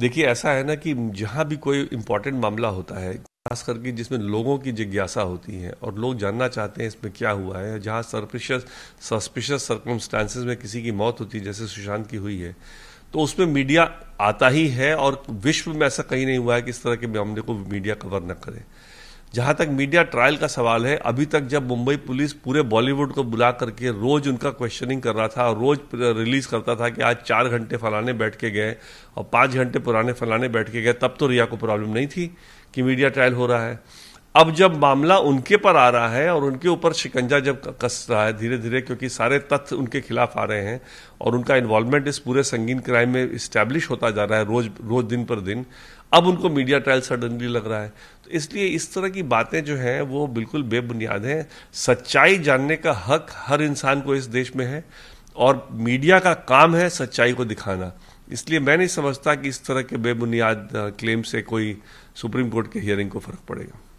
देखिए ऐसा है ना कि जहां भी कोई इम्पोर्टेंट मामला होता है खास करके जिसमें लोगों की जिज्ञासा होती है और लोग जानना चाहते हैं इसमें क्या हुआ है जहां सरपिशियस सस्पिशस सर्कमस्टांसिस में किसी की मौत होती है जैसे सुशांत की हुई है तो उसमें मीडिया आता ही है और विश्व में ऐसा कहीं नहीं हुआ है कि इस तरह के मामले को मीडिया कवर न करे जहां तक मीडिया ट्रायल का सवाल है अभी तक जब मुंबई पुलिस पूरे बॉलीवुड को बुला करके रोज उनका क्वेश्चनिंग कर रहा था और रोज रिलीज करता था कि आज चार घंटे फलाने बैठ के गए और पांच घंटे पुराने फलाने बैठ के गए तब तो रिया को प्रॉब्लम नहीं थी कि मीडिया ट्रायल हो रहा है अब जब मामला उनके पर आ रहा है और उनके ऊपर शिकंजा जब कस रहा है धीरे धीरे क्योंकि सारे तथ्य उनके खिलाफ आ रहे हैं और उनका इन्वॉल्वमेंट इस पूरे संगीन क्राइम में इस्टेब्लिश होता जा रहा है रोज रोज दिन पर दिन अब उनको मीडिया ट्रायल सडनली लग रहा है तो इसलिए इस तरह की बातें जो हैं वो बिल्कुल बेबुनियाद हैं सच्चाई जानने का हक हर इंसान को इस देश में है और मीडिया का काम है सच्चाई को दिखाना इसलिए मैं नहीं समझता कि इस तरह के बेबुनियाद क्लेम से कोई सुप्रीम कोर्ट के हियरिंग को फर्क पड़ेगा